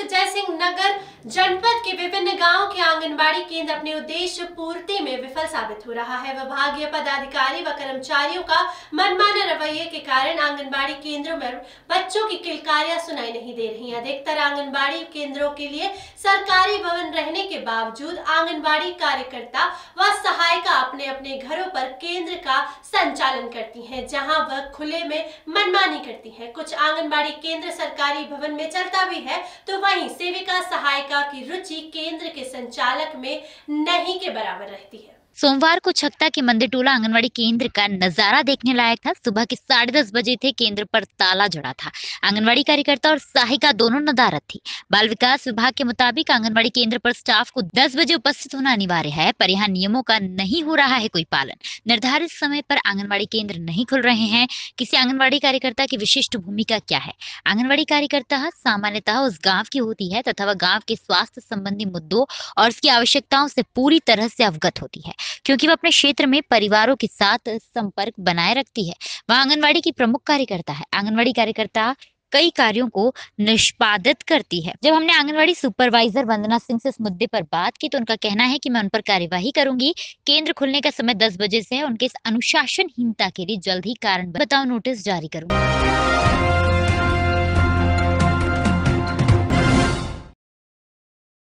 जय जयसिंह नगर जनपद के विभिन्न गांव के आंगनबाड़ी केंद्र अपने उद्देश्य पूर्ति में विफल साबित हो रहा है विभागीय पदाधिकारी व कर्मचारियों का मनमाना रवैये के कारण आंगनबाड़ी केंद्रों में बच्चों की किलकारियां सुनाई नहीं दे रही अधिकतर आंगनबाड़ी केंद्रों के लिए सरकारी भवन रहने के बावजूद आंगनबाड़ी कार्यकर्ता व सहायिका अपने अपने घरों पर केंद्र का संचालन करती हैं जहां वह खुले में मनमानी करती हैं कुछ आंगनबाड़ी केंद्र सरकारी भवन में चलता भी है तो वहीं सेविका सहायिका की रुचि केंद्र के संचालक में नहीं के बराबर रहती है सोमवार को छक्ता के मंदिर टोला आंगनबाड़ी केंद्र का नजारा देखने लायक था सुबह के साढ़े दस बजे थे केंद्र पर ताला जड़ा था आंगनबाड़ी कार्यकर्ता और सहायिका दोनों नदारत थी बाल विकास विभाग के मुताबिक आंगनबाड़ी केंद्र पर स्टाफ को दस बजे उपस्थित होना अनिवार्य है पर यहाँ नियमों का नहीं हो रहा है कोई पालन निर्धारित समय पर आंगनबाड़ी केंद्र नहीं खुल रहे हैं किसी आंगनबाड़ी कार्यकर्ता की विशिष्ट भूमिका क्या है आंगनबाड़ी कार्यकर्ता सामान्यतः उस गाँव की होती है तथा वह गाँव के स्वास्थ्य संबंधी मुद्दों और उसकी आवश्यकताओं से पूरी तरह से अवगत होती है क्योंकि वह अपने क्षेत्र में परिवारों के साथ संपर्क बनाए रखती है वह आंगनबाड़ी की प्रमुख कार्यकर्ता है आंगनबाड़ी कार्यकर्ता कई कार्यों को निष्पादित करती है जब हमने आंगनवाड़ी सुपरवाइजर वंदना सिंह से इस मुद्दे पर बात की तो उनका कहना है कि मैं उन पर कार्यवाही करूंगी केंद्र खुलने का समय 10 बजे से है उनके इस अनुशासनहीनता के लिए जल्द ही कारण बताओ नोटिस जारी करूंगी